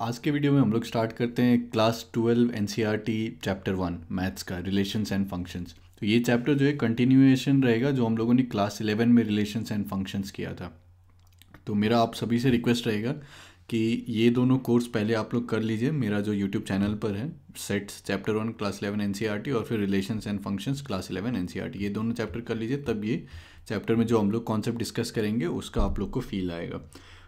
आज के वीडियो में हम लोग स्टार्ट करते हैं क्लास ट्वेल्व एन चैप्टर वन मैथ्स का रिलेशंस एंड फंक्शंस तो ये चैप्टर जो है कंटिन्यूएशन रहेगा जो हम लोगों ने क्लास इलेवन में रिलेशंस एंड फंक्शंस किया था तो मेरा आप सभी से रिक्वेस्ट रहेगा कि ये दोनों कोर्स पहले आप लोग कर लीजिए मेरा जो यूट्यूब चैनल पर है sets chapter one class eleven एन और फिर relations and functions class eleven एन ये दोनों चैप्टर कर लीजिए तब ये चैप्टर में जो हम लोग कॉन्सेप्ट डिस्कस करेंगे उसका आप लोग को फील आएगा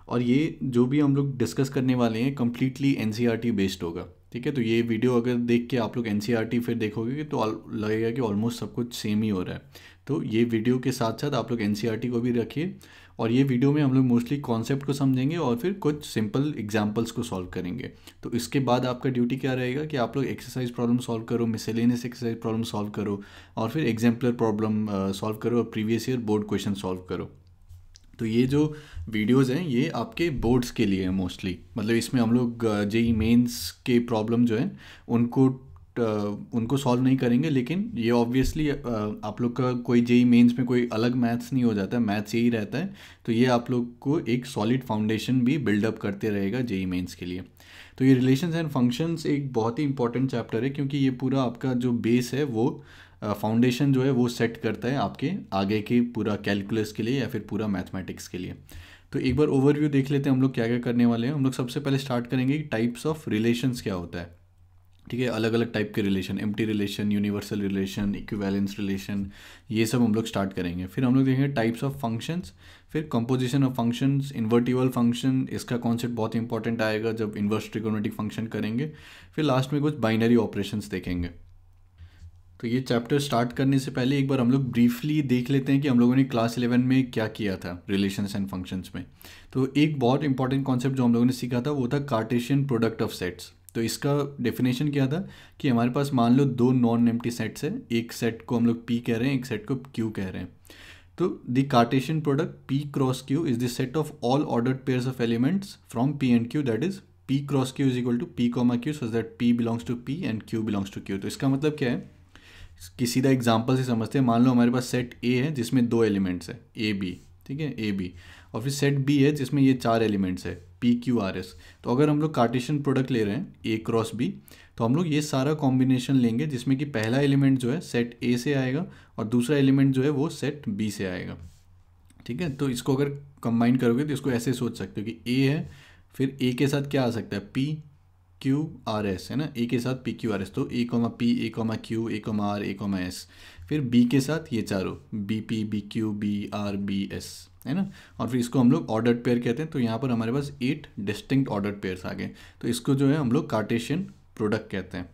और ये जो भी हम लोग डिस्कस करने वाले हैं कम्प्लीटली एन बेस्ड होगा ठीक है तो ये वीडियो अगर देख के आप लोग एन e फिर देखोगे तो लगेगा कि ऑलमोस्ट सब कुछ सेम ही हो रहा है तो ये वीडियो के साथ साथ आप लोग एन e को भी रखिए और ये वीडियो में हम लोग मोस्टली कॉन्सेप्ट को समझेंगे और फिर कुछ सिंपल एग्जाम्पल्स को सॉल्व करेंगे तो इसके बाद आपका ड्यूटी क्या रहेगा कि आप लोग एक्सरसाइज प्रॉब्लम सॉल्व करो मिसेलेनियस एक्सरसाइज प्रॉब्लम सॉल्व करो और फिर एग्जाम्पलर प्रॉब्लम सॉल्व करो और previous year board question solve करो तो ये जो वीडियोस हैं ये आपके बोर्ड्स के लिए हैं मोस्टली मतलब इसमें हम लोग जेई मेन्स के प्रॉब्लम जो हैं उनको उनको सॉल्व नहीं करेंगे लेकिन ये ऑब्वियसली आप लोग का कोई जेई मेन्स में कोई अलग मैथ्स नहीं हो जाता है मैथ्स यही रहता है तो ये आप लोग को एक सॉलिड फाउंडेशन भी बिल्डअप करते रहेगा जेई मेन्स के लिए तो ये रिलेशंस एंड फंक्शंस एक बहुत ही इंपॉर्टेंट चैप्टर है क्योंकि ये पूरा आपका जो बेस है वो फाउंडेशन जो है वो सेट करता है आपके आगे के पूरा कैलकुलस के लिए या फिर पूरा मैथमेटिक्स के लिए तो एक बार ओवरव्यू देख लेते हैं हम लोग क्या क्या करने वाले हैं हम लोग सबसे पहले स्टार्ट करेंगे टाइप्स ऑफ रिलेशंस क्या होता है ठीक है अलग अलग टाइप के रिलेशन एम relation universal relation equivalence relation ये सब हम लोग स्टार्ट करेंगे फिर हम लोग देखेंगे टाइप्स ऑफ फंक्शंस फिर composition of functions invertible function इसका कॉन्सेप्ट बहुत इंपॉर्टेंट आएगा जब इन्वर्स ट्रिकोमेटिक फंक्शन करेंगे फिर लास्ट में कुछ बाइनरी ऑपरेशन देखेंगे तो ये चैप्टर स्टार्ट करने से पहले एक बार हम लोग ब्रीफली देख लेते हैं कि हम लोगों ने क्लास इलेवन में क्या किया था रिलेशंस एंड फंक्शंस में तो एक बहुत इंपॉर्टेंट कॉन्सेप्ट जो हम लोगों ने सीखा था वो था कार्टेशियन प्रोडक्ट ऑफ सेट्स तो इसका डेफिनेशन क्या था कि हमारे पास मान लो दो नॉन एम्प्टी सेट्स हैं एक सेट को हम लोग पी कह रहे हैं एक सेट को क्यू कह रहे हैं तो the Cartesian product P cross Q is the set of all ordered pairs of elements from P and Q that is P cross Q is equal to P comma Q so that P belongs to P and Q belongs to Q तो इसका मतलब क्या है कि सीधा example से समझते हैं मान लो हमारे पास सेट ए है जिसमें दो एलिमेंट्स है ए बी ठीक है ए बी और फिर सेट बी है जिसमें ये चार एलिमेंट्स है पी क्यू आर एस तो अगर हम लोग कार्टेशियन प्रोडक्ट ले रहे हैं ए क्रॉस बी तो हम लोग ये सारा कॉम्बिनेशन लेंगे जिसमें कि पहला एलिमेंट जो है सेट ए से आएगा और दूसरा एलिमेंट जो है वो सेट बी से आएगा ठीक है तो इसको अगर कंबाइन करोगे तो इसको ऐसे सोच सकते हो कि ए है फिर ए के साथ क्या आ सकता है पी क्यू आर एस है ना ए के साथ पी क्यू आर एस तो A comma P A comma Q A comma R A comma S फिर बी के साथ ये चारों B P B Q B R B S है ना और फिर इसको हम लोग ऑर्डर्ड पेयर कहते हैं तो यहाँ पर हमारे पास एट डिस्टिंक्ट ऑर्डर्ड पेयर्स आ गए तो इसको जो है हम लोग कार्टेशियन प्रोडक्ट कहते हैं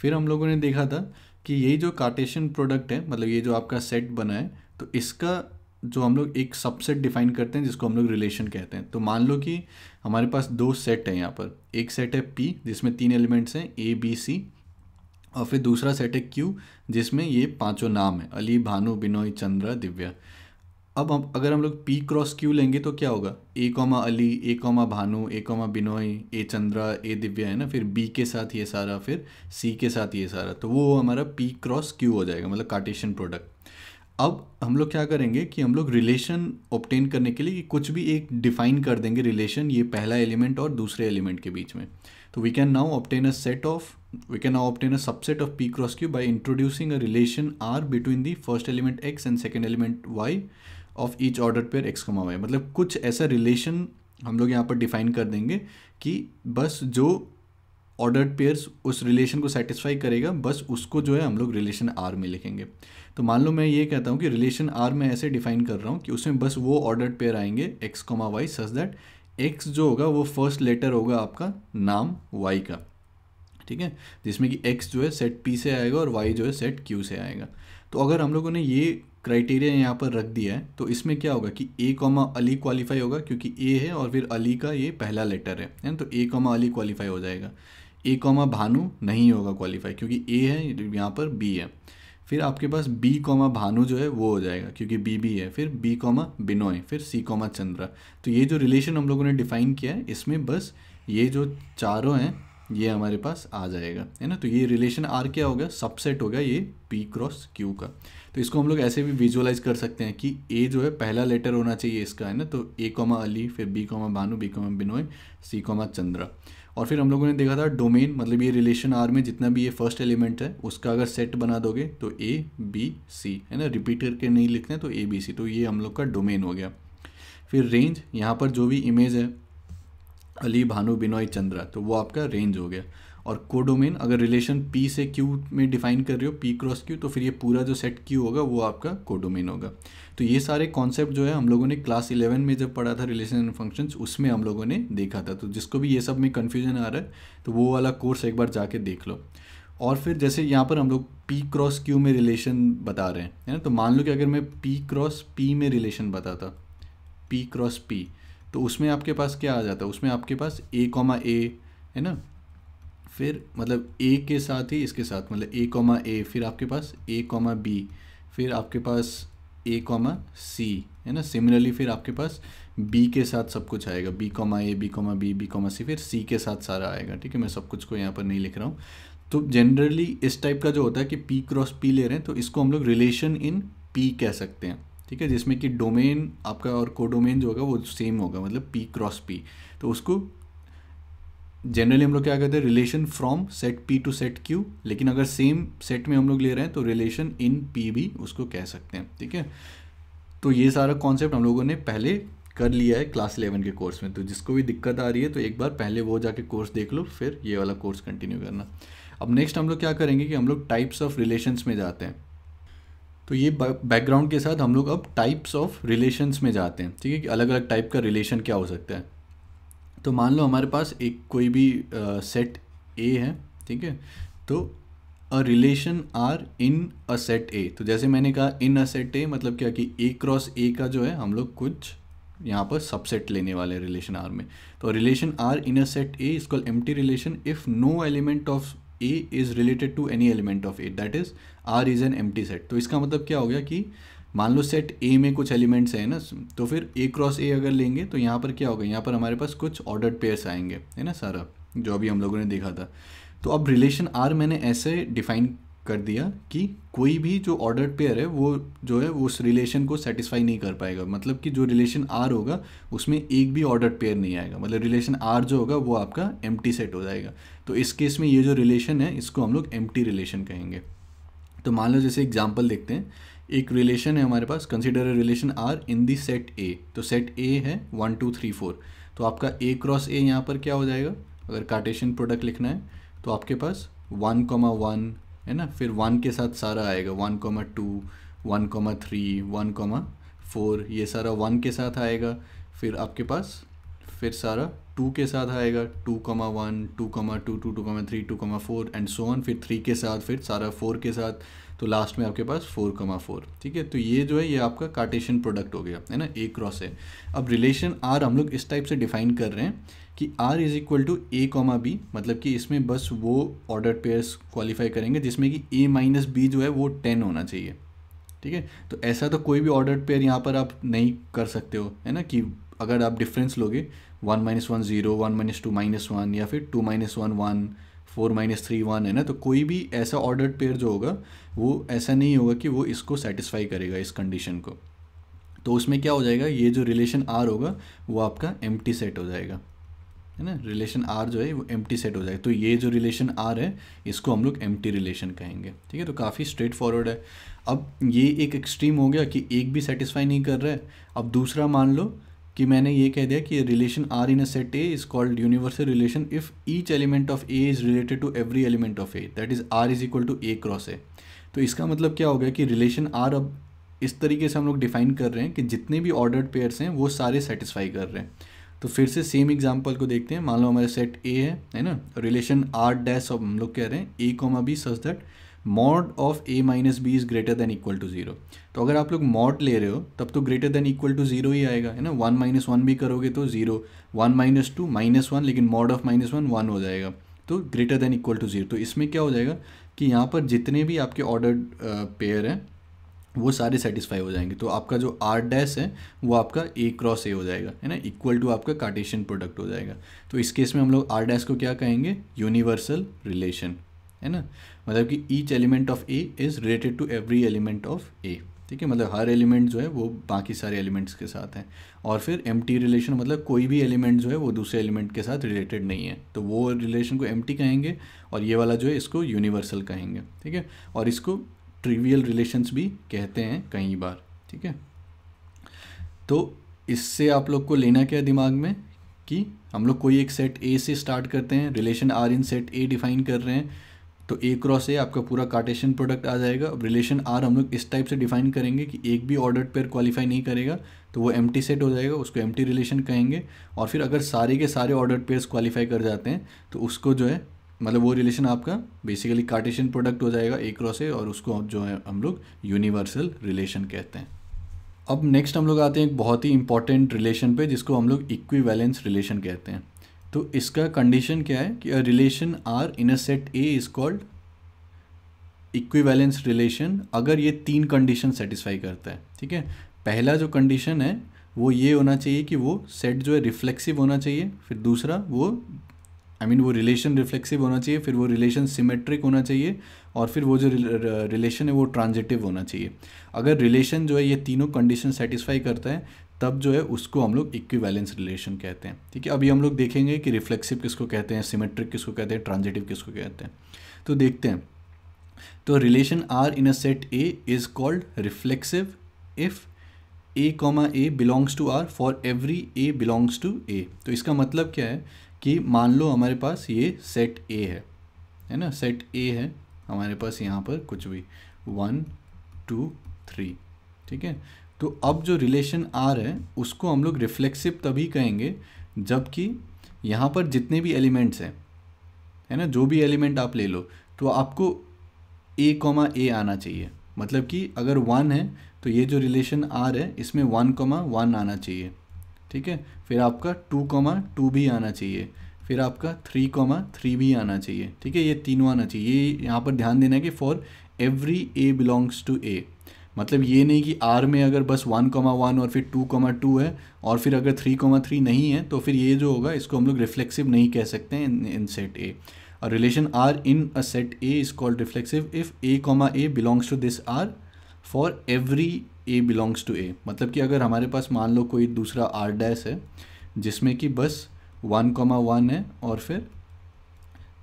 फिर हम लोगों ने देखा था कि यही जो कार्टेशियन प्रोडक्ट है मतलब ये जो आपका सेट बना है तो इसका जो हम लोग एक सबसेट डिफाइन करते हैं जिसको हम लोग रिलेशन कहते हैं तो मान लो कि हमारे पास दो सेट हैं यहाँ पर एक सेट है पी जिसमें तीन एलिमेंट्स हैं ए बी सी और फिर दूसरा सेट है क्यू जिसमें ये पांचों नाम है अली भानु बिनोई चंद्रा दिव्या अब हम अगर हम लोग पी क्रॉस क्यू लेंगे तो क्या होगा A comma Ali A comma Bhanu A comma Binoy A Chandra A Divya है ना फिर बी के साथ ये सारा फिर सी के साथ ये सारा तो वो हमारा पी क्रॉस क्यू हो जाएगा मतलब कार्टेशियन प्रोडक्ट अब हम लोग क्या करेंगे कि हम लोग रिलेशन ऑप्टेन करने के लिए कुछ भी एक डिफाइन कर देंगे रिलेशन ये पहला एलिमेंट और दूसरे एलिमेंट के बीच में तो we can now obtain a set of we can now obtain a subset of P cross Q by introducing a relation R between the first element X and second element Y of each order pair X comma y मतलब कुछ ऐसा relation हम लोग यहाँ पर define कर देंगे कि बस जो ऑर्डर पेयर्स उस रिलेशन को सेटिस्फाई करेगा बस उसको जो है हम लोग रिलेशन आर में लिखेंगे तो मान लो मैं ये कहता हूँ कि रिलेशन आर में ऐसे डिफाइन कर रहा हूँ कि उसमें बस वो ऑर्डर पेयर आएंगे X comma Y such that X जो होगा वो फर्स्ट लेटर होगा आपका नाम वाई का ठीक है जिसमें कि एक्स जो है सेट पी से आएगा और वाई जो है सेट क्यू से आएगा तो अगर हम लोगों ने ये क्राइटेरिया यहाँ पर रख दिया है तो इसमें क्या होगा कि ए कॉमा अली क्वालिफाई होगा क्योंकि ए है और फिर अली का ये पहला लेटर है ना तो ए कॉमा अली क्वालिफाई हो जाएगा ए कॉमा भानु नहीं होगा क्वालिफाई क्योंकि ए है यहाँ पर बी है फिर आपके पास बी कॉमा भानु जो है वो हो जाएगा क्योंकि बी बी है फिर बी कॉमा बिनोय फिर सी कॉमा चंद्रा तो ये जो रिलेशन हम लोगों ने डिफाइन किया है इसमें बस ये जो चारों हैं ये हमारे पास आ जाएगा है ना तो ये रिलेशन आर क्या होगा सबसेट होगा ये पी क्रॉस क्यू का तो इसको हम लोग ऐसे भी विजुअलाइज कर सकते हैं कि ए जो है पहला लेटर होना चाहिए इसका है ना तो ए कॉमा अली फिर B comma Bhanu B comma Binoy C comma Chandra और फिर हम लोगों ने देखा था डोमेन मतलब ये रिलेशन आर में जितना भी ये फर्स्ट एलिमेंट है उसका अगर सेट बना दोगे तो ए बी सी है ना रिपीट करके नहीं लिखते तो ए बी सी तो ये हम लोग का डोमेन हो गया फिर रेंज यहाँ पर जो भी इमेज है अली भानु बिनोय चंद्रा तो वो आपका रेंज हो गया और कोडोमेन अगर रिलेशन P से Q में डिफाइन कर रहे हो P क्रॉस Q तो फिर ये पूरा जो सेट Q होगा वो आपका कोडोमेन होगा तो ये सारे कॉन्सेप्ट जो है हम लोगों ने क्लास इलेवन में जब पढ़ा था रिलेशन एंड फंक्शंस उसमें हम लोगों ने देखा था तो जिसको भी ये सब में कन्फ्यूजन आ रहा है तो वो वाला कोर्स एक बार जाके देख लो और फिर जैसे यहाँ पर हम लोग पी क्रॉस क्यू में रिलेशन बता रहे हैं है ना तो मान लो कि अगर मैं पी क्रॉस पी में रिलेशन बताता पी क्रॉस पी तो उसमें आपके पास क्या आ जाता है उसमें आपके पास ए कॉमा ए है ना फिर मतलब ए के साथ ही इसके साथ मतलब ए कॉमा ए फिर आपके पास ए कॉमा बी फिर आपके पास ए कॉमा सी है ना सिमिलरली फिर आपके पास बी के साथ सब कुछ आएगा B comma A B comma B B comma C फिर सी के साथ सारा आएगा ठीक है मैं सब कुछ को यहाँ पर नहीं लिख रहा हूँ तो जनरली इस टाइप का जो होता है कि पी क्रॉस पी ले रहे हैं तो इसको हम लोग रिलेशन इन पी कह सकते हैं ठीक है जिसमें कि डोमेन आपका और कोडोमेन जो होगा वो सेम होगा मतलब पी क्रॉस पी तो उसको जनरली हम लोग क्या कहते हैं relation from set P to set Q लेकिन अगर सेम सेट में हम लोग ले रहे हैं तो रिलेशन इन पी भी उसको कह सकते हैं ठीक है तो ये सारा कॉन्सेप्ट हम लोगों ने पहले कर लिया है क्लास इलेवन के कोर्स में तो जिसको भी दिक्कत आ रही है तो एक बार पहले वो जाके कोर्स देख लो फिर ये वाला कोर्स कंटिन्यू करना अब नेक्स्ट हम लोग क्या करेंगे कि हम लोग टाइप्स ऑफ रिलेशन्स में जाते हैं तो ये बैकग्राउंड के साथ हम लोग अब टाइप्स ऑफ रिलेशन्स में जाते हैं ठीक है कि अलग अलग टाइप का रिलेशन क्या हो सकता है तो मान लो हमारे पास एक कोई भी सेट uh, ए है ठीक है तो a relation R in a set A तो जैसे मैंने कहा इन अ सेट ए मतलब क्या कि ए क्रॉस ए का जो है हम लोग कुछ यहाँ पर सबसेट लेने वाले रिलेशन आर में तो relation R in a set A is call empty relation if no element of A is related to any element of A that is R is an empty set तो इसका मतलब क्या हो गया कि मान लो set ए में कुछ एलिमेंट्स हैं ना तो फिर ए क्रॉस ए अगर लेंगे तो यहाँ पर क्या होगा यहाँ पर हमारे पास कुछ ऑर्डर्ड पेयर्स आएंगे है ना सारा जो अभी हम लोगों ने देखा था तो अब रिलेशन आर मैंने ऐसे डिफाइन कर दिया कि कोई भी जो ऑर्डर्ड पेयर है वो जो है उस रिलेशन को सेटिस्फाई नहीं कर पाएगा मतलब कि जो रिलेशन आर होगा उसमें एक भी ऑर्डर्ड पेयर नहीं आएगा मतलब रिलेशन आर जो होगा वो आपका एम सेट हो जाएगा तो इस केस में ये जो रिलेशन है इसको हम लोग एम रिलेशन कहेंगे तो मान लो जैसे एग्जाम्पल देखते हैं एक रिलेशन है हमारे पास consider relation R in the set A तो सेट ए है वन टू थ्री फोर तो आपका ए क्रॉस ए यहाँ पर क्या हो जाएगा अगर कार्टेशियन प्रोडक्ट लिखना है तो आपके पास वन कॉमा वन है ना फिर वन के साथ सारा आएगा one comma two one comma three one comma four ये सारा वन के साथ आएगा फिर आपके पास फिर सारा टू के साथ आएगा two comma one two comma two two two comma three two comma four and so on फिर थ्री के साथ फिर सारा फोर के साथ तो लास्ट में आपके पास फोर कमा फोर ठीक है तो ये जो है ये आपका कार्टेशन प्रोडक्ट हो गया है ना ए क्रॉस है अब रिलेशन आर हम लोग इस टाइप से डिफाइन कर रहे हैं कि R is equal to A comma B मतलब कि इसमें बस वो ऑर्डर पेयर्स क्वालिफाई करेंगे जिसमें कि ए माइनस बी जो है वो टेन होना चाहिए ठीक है तो ऐसा तो कोई भी ऑर्डर पेयर यहाँ पर आप नहीं कर सकते हो है ना कि अगर आप डिफरेंस लोगे one minus one zero one minus two minus one या फिर two minus one one four minus three one है ना तो कोई भी ऐसा ऑर्डर्ड पेयर जो होगा वो ऐसा नहीं होगा कि वो इसको सेटिस्फाई करेगा इस कंडीशन को तो उसमें क्या हो जाएगा ये जो रिलेशन आर होगा वो आपका एम सेट हो जाएगा है ना रिलेशन आर जो है वो एम सेट हो जाएगा तो ये जो रिलेशन आर है इसको हम लोग एम रिलेशन कहेंगे ठीक है तो काफ़ी स्ट्रेट फॉरवर्ड है अब ये एक एक्सट्रीम हो गया कि एक भी सेटिस्फाई नहीं कर रहा है अब दूसरा मान लो कि मैंने ये कह दिया कि relation R in a set A is called universal relation if each element of A is related to every element of A that is R is equal to A cross A तो इसका मतलब क्या हो गया कि relation are अब इस तरीके से हम लोग डिफाइन कर रहे हैं कि जितने भी ऑर्डर्ड पेयर्स हैं वो सारे सेटिस्फाई कर रहे हैं तो फिर से सेम एग्जाम्पल को देखते हैं मान लो हमारा सेट ए है है ना रिलेशन आर डैश हम लोग कह रहे हैं A comma B such that mod of A minus B is greater than equal to zero तो अगर आप लोग मॉड ले रहे हो तब तो greater than equal to zero ही आएगा है ना वन माइनस वन भी करोगे तो zero one minus two minus one लेकिन mod of minus one one हो जाएगा तो greater than equal to zero तो इसमें क्या हो जाएगा कि यहाँ पर जितने भी आपके ऑर्डर पेयर हैं वो सारे सेटिस्फाई हो जाएंगे तो आपका जो आर डैश है वो आपका ए क्रॉस ए हो जाएगा है ना इक्वल टू आपका कार्टेशियन प्रोडक्ट हो जाएगा तो इस केस में हम लोग आर डैश को क्या कहेंगे यूनिवर्सल रिलेशन है ना मतलब कि each element of A is related to every element of A ठीक है मतलब हर एलिमेंट जो है वो बाकी सारे एलिमेंट्स के साथ हैं और फिर एम रिलेशन मतलब कोई भी एलिमेंट जो है वो दूसरे एलिमेंट के साथ रिलेटेड नहीं है तो वो रिलेशन को एम कहेंगे और ये वाला जो है इसको यूनिवर्सल कहेंगे ठीक है और इसको ट्रिवियल रिलेशंस भी कहते हैं कई बार ठीक है तो इससे आप लोग को लेना क्या दिमाग में कि हम लोग कोई एक सेट ए से स्टार्ट करते हैं relation R in set A define कर रहे हैं तो ए क्रॉस ए आपका पूरा कार्टेशन प्रोडक्ट आ जाएगा अब रिलेशन आर हम लोग इस टाइप से डिफाइन करेंगे कि एक भी ऑर्डर पेयर क्वालिफाई नहीं करेगा तो वो एम सेट हो जाएगा उसको एम रिलेशन कहेंगे और फिर अगर सारे के सारे ऑर्डर पेयर क्वालिफाई कर जाते हैं तो उसको जो है मतलब वो रिलेशन आपका बेसिकली कार्टेशन प्रोडक्ट हो जाएगा ए क्रॉस ए और उसको जो है हम लोग यूनिवर्सल रिलेशन कहते हैं अब नेक्स्ट हम लोग आते हैं एक बहुत ही इंपॉर्टेंट रिलेशन पे जिसको हम लोग इक्वी रिलेशन कहते हैं तो इसका कंडीशन क्या है कि a relation R in a set A is called equivalence relation अगर ये तीन कंडीशन सेटिस्फाई करता है ठीक है पहला जो कंडीशन है वो ये होना चाहिए कि वो सेट जो है रिफ्लेक्सिव होना चाहिए फिर दूसरा वो आई I मीन mean, वो रिलेशन रिफ्लेक्सिव होना चाहिए फिर वो रिलेशन सिमेट्रिक होना चाहिए और फिर वो जो रिलेशन है वो ट्रांजिटिव होना चाहिए अगर रिलेशन जो है ये तीनों कंडीशन सेटिस्फाई करता है तब जो है उसको हम लोग इक्विवेलेंस रिलेशन कहते हैं ठीक है अभी हम लोग देखेंगे कि रिफ्लेक्सिव किसको कहते हैं सिमेट्रिक किसको कहते हैं ट्रांजिटिव किसको कहते हैं तो देखते हैं तो relation R in a set A is called reflexive if A comma A belongs to R for every A belongs to ए तो इसका मतलब क्या है कि मान लो हमारे पास ये सेट ए है है ना सेट ए है हमारे पास यहाँ पर कुछ भी वन टू थ्री ठीक है तो अब जो रिलेशन आर है उसको हम लोग रिफ्लेक्सिव तभी कहेंगे जबकि यहाँ पर जितने भी एलिमेंट्स हैं है ना जो भी एलिमेंट आप ले लो तो आपको ए कॉमा ए आना चाहिए मतलब कि अगर वन है तो ये जो रिलेशन आर है इसमें वन कॉमा वन आना चाहिए ठीक है फिर आपका टू कॉमा टू भी आना चाहिए फिर आपका थ्री कॉमा थ्री भी आना चाहिए ठीक है ये तीनों आना चाहिए ये यहाँ पर ध्यान देना है कि for every A belongs to A मतलब ये नहीं कि आर में अगर बस वन कॉमा वन और फिर टू कॉमा टू है और फिर अगर थ्री कॉमा थ्री नहीं है तो फिर ये जो होगा इसको हम लोग रिफ्लेक्सिव नहीं कह सकते हैं इन सेट ए और relation r in a set A is called reflexive if A comma A belongs to this r for every A belongs to A मतलब कि अगर हमारे पास मान लो कोई दूसरा आर डैस है जिसमें कि बस वन कॉमा वन है और फिर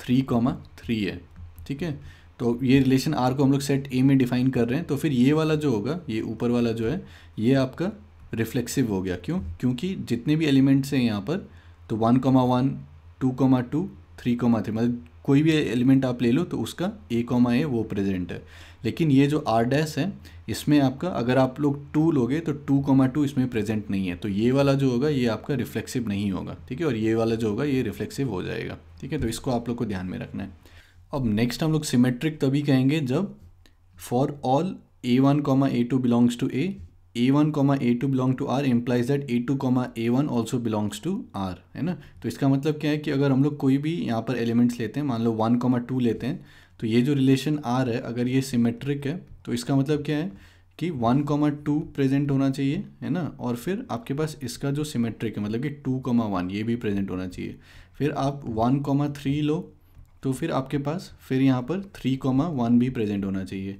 थ्री कॉमा थ्री है ठीक है तो ये रिलेशन आर को हम लोग सेट ए में डिफाइन कर रहे हैं तो फिर ये वाला जो होगा ये ऊपर वाला जो है ये आपका रिफ्लेक्सिव हो गया क्यों क्योंकि जितने भी एलिमेंट्स हैं यहाँ पर तो one comma one two comma two three comma three मतलब कोई भी एलिमेंट आप ले लो तो उसका ए कॉमा ए वो प्रेजेंट है लेकिन ये जो आर डैश है इसमें आपका अगर आप लोग टू लोगे तो टू कॉमा टू इसमें प्रेजेंट नहीं है तो ये वाला जो होगा ये आपका रिफ्लेक्सिव नहीं होगा ठीक है और ये वाला जो होगा ये रिफ्लेक्सिव हो जाएगा ठीक है तो इसको आप लोग को ध्यान में रखना है अब नेक्स्ट हम लोग सिमेट्रिक तभी कहेंगे जब for all A one comma A two belongs to A A one comma A two belong to R implies that A two comma A one also belongs to R है ना तो इसका मतलब क्या है कि अगर हम लोग कोई भी यहाँ पर एलिमेंट्स लेते हैं मान लो वन कॉमा टू लेते हैं तो ये जो रिलेशन आर है अगर ये सिमेट्रिक है तो इसका मतलब क्या है कि वन कॉमा टू प्रेजेंट होना चाहिए है ना और फिर आपके पास इसका जो सिमेट्रिक है मतलब कि टू कॉमा वन ये भी प्रेजेंट होना चाहिए फिर आप वन कॉमा थ्री लो तो फिर आपके पास फिर यहाँ पर थ्री कॉमा वन भी प्रेजेंट होना चाहिए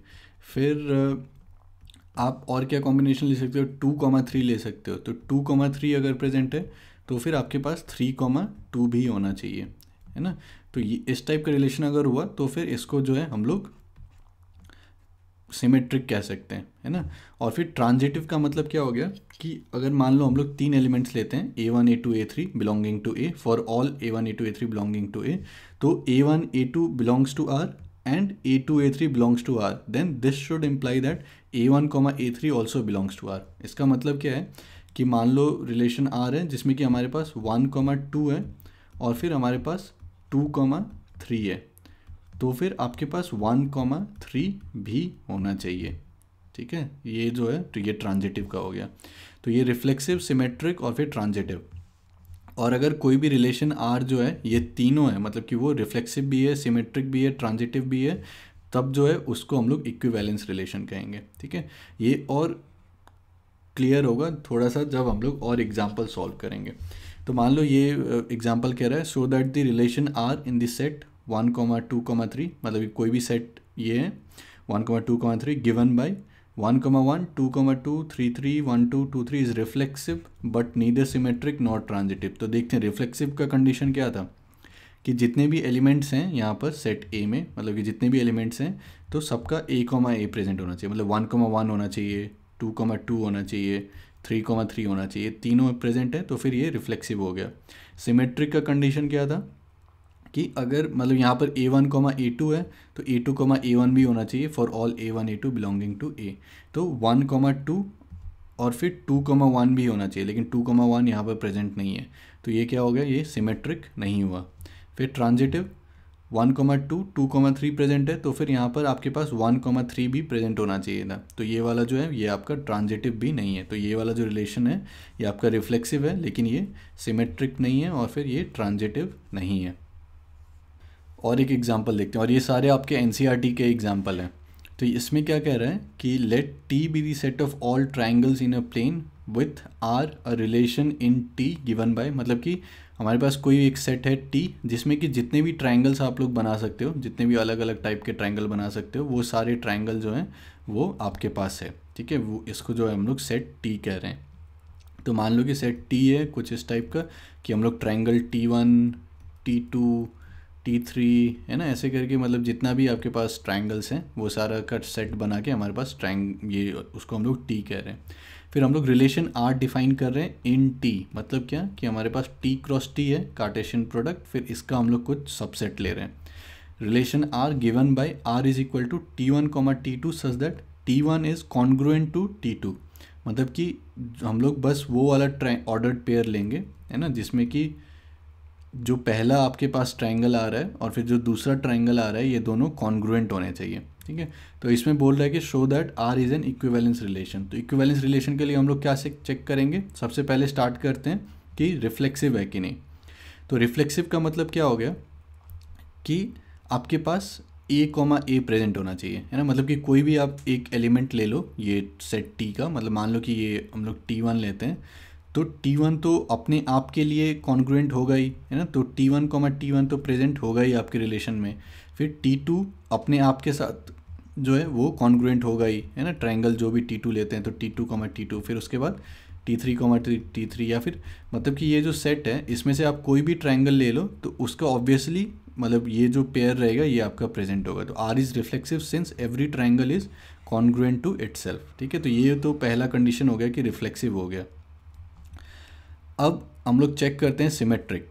फिर आप और क्या कॉम्बिनेशन ले सकते हो टू कॉमा थ्री ले सकते हो तो टू कॉमा थ्री अगर प्रेजेंट है तो फिर आपके पास थ्री कॉमा टू भी होना चाहिए है ना तो ये इस टाइप का रिलेशन अगर हुआ तो फिर इसको जो है हम लोग सिमेट्रिक कह सकते हैं है ना और फिर ट्रांजिटिव का मतलब क्या हो गया कि अगर मान लो हम लोग तीन एलिमेंट्स लेते हैं a one A two A three belonging to a for all A one A two A three belonging to ए तो a one A two belongs to R and a two belongs to R then this should imply that a one comma a three also belongs to R इसका मतलब क्या है कि मान लो relation R है जिसमें कि हमारे पास वन कॉमा टू है और फिर हमारे पास टू कॉमा थ्री है तो फिर आपके पास वन कॉमा थ्री भी होना चाहिए ठीक है ये जो है तो ये ट्रांजिटिव का हो गया तो ये रिफ्लेक्सिव सिमेट्रिक और फिर ट्रांजिटिव और अगर कोई भी रिलेशन आर जो है ये तीनों है मतलब कि वो रिफ्लेक्सिव भी है सिमेट्रिक भी है ट्रांजिटिव भी है तब जो है उसको हम लोग इक्विवेलेंस रिलेशन कहेंगे ठीक है ये और क्लियर होगा थोड़ा सा जब हम लोग और एग्जाम्पल सॉल्व करेंगे तो मान लो ये एग्जाम्पल कह रहा है so that the relation R in this set one comma two comma three मतलब कोई भी सेट ये है one comma two comma three given by one comma one two comma two three three one two two three is reflexive but neither symmetric not transitive तो देखते हैं reflexive का condition क्या था कि जितने भी एलिमेंट्स हैं यहाँ पर सेट ए में मतलब कि जितने भी एलिमेंट्स हैं तो सबका ए कॉमा ए प्रेजेंट होना चाहिए मतलब वन कॉमा वन होना चाहिए टू कॉमा टू होना चाहिए थ्री कॉमा थ्री होना चाहिए तीनों प्रेजेंट है तो फिर ये रिफ्लेक्सिव हो गया सिमेट्रिक का कंडीशन क्या था कि अगर मतलब यहाँ पर a one comma a two है तो a two comma a one भी होना चाहिए for all A one A two belonging to ए तो वन कोमा टू और फिर टू कोमा वन भी होना चाहिए लेकिन टू कोमा वन यहाँ पर प्रेजेंट नहीं है तो ये क्या हो गया ये सिमेट्रिक नहीं हुआ फिर transitive one comma two two comma three present है तो फिर यहाँ पर आपके पास वन कोमा थ्री भी प्रेजेंट होना चाहिए था तो ये वाला जो है ये आपका ट्रांजिटिव भी नहीं है तो ये वाला जो रिलेशन है ये आपका रिफ्लेक्सिव है लेकिन ये सिमेट्रिक नहीं है और फिर ये ट्रांजिटिव नहीं है और एक एग्ज़ाम्पल देखते हैं और ये सारे आपके एन e के एग्ज़ाम्पल हैं तो इसमें क्या कह रहा है कि let T be the set of all triangles in a plane with R a relation in T given by मतलब कि हमारे पास कोई एक सेट है टी जिसमें कि जितने भी ट्राइंगल्स आप लोग बना सकते हो जितने भी अलग अलग टाइप के ट्राइंगल बना सकते हो वो सारे ट्राइंगल जो हैं वो आपके पास है ठीक है वो इसको जो है हम लोग सेट टी कह रहे हैं तो मान लो कि सेट टी है कुछ इस टाइप का कि हम लोग triangle T one T two T three है ना ऐसे करके मतलब जितना भी आपके पास ट्राइंगल्स हैं वो सारा कट सेट बना के हमारे पास ट्राइंग ये उसको हम लोग टी कह रहे हैं फिर हम लोग रिलेशन आर डिफाइन कर रहे हैं इन टी मतलब क्या कि हमारे पास टी क्रॉस टी है कार्टेशियन प्रोडक्ट फिर इसका हम लोग कुछ सबसेट ले रहे हैं relation R given by R is equal to T one comma T two such that T one is congruent to T two मतलब कि हम लोग बस वो वाला ट्राइ ऑर्डर्ड पेयर लेंगे है ना जिसमें कि जो पहला आपके पास ट्रायंगल आ रहा है और फिर जो दूसरा ट्रायंगल आ रहा है ये दोनों कॉन्ग्रुएंट होने चाहिए ठीक है तो इसमें बोल रहा है कि show that R is an equivalence relation तो इक्विवेलेंस रिलेशन के लिए हम लोग क्या से चेक करेंगे सबसे पहले स्टार्ट करते हैं कि रिफ्लेक्सिव है कि नहीं तो रिफ्लेक्सिव का मतलब क्या हो गया कि आपके पास ए कॉमा ए प्रेजेंट होना चाहिए है ना मतलब कि कोई भी आप एक एलिमेंट ले लो ये सेट टी का मतलब मान लो कि ये हम लोग टी वन लेते हैं तो T1 तो अपने आप के लिए कॉन्ग्रुएंट हो गई है ना तो T one comma T one तो प्रेजेंट होगा ही आपके रिलेशन में फिर T2 अपने आप के साथ जो है वो कॉन्ग्रुएंट होगा ही है ना ट्रायंगल जो भी T2 लेते हैं तो T2 कॉमा T2 फिर उसके बाद T three comma T three या फिर मतलब कि ये जो सेट है इसमें से आप कोई भी ट्राइंगल ले लो तो उसका ऑब्वियसली मतलब ये जो पेयर रहेगा ये आपका प्रेजेंट होगा तो R is reflexive since every triangle is congruent to it ठीक है तो ये तो पहला कंडीशन हो गया कि रिफ्लेक्सिव हो गया अब हम लोग चेक करते हैं सिमेट्रिक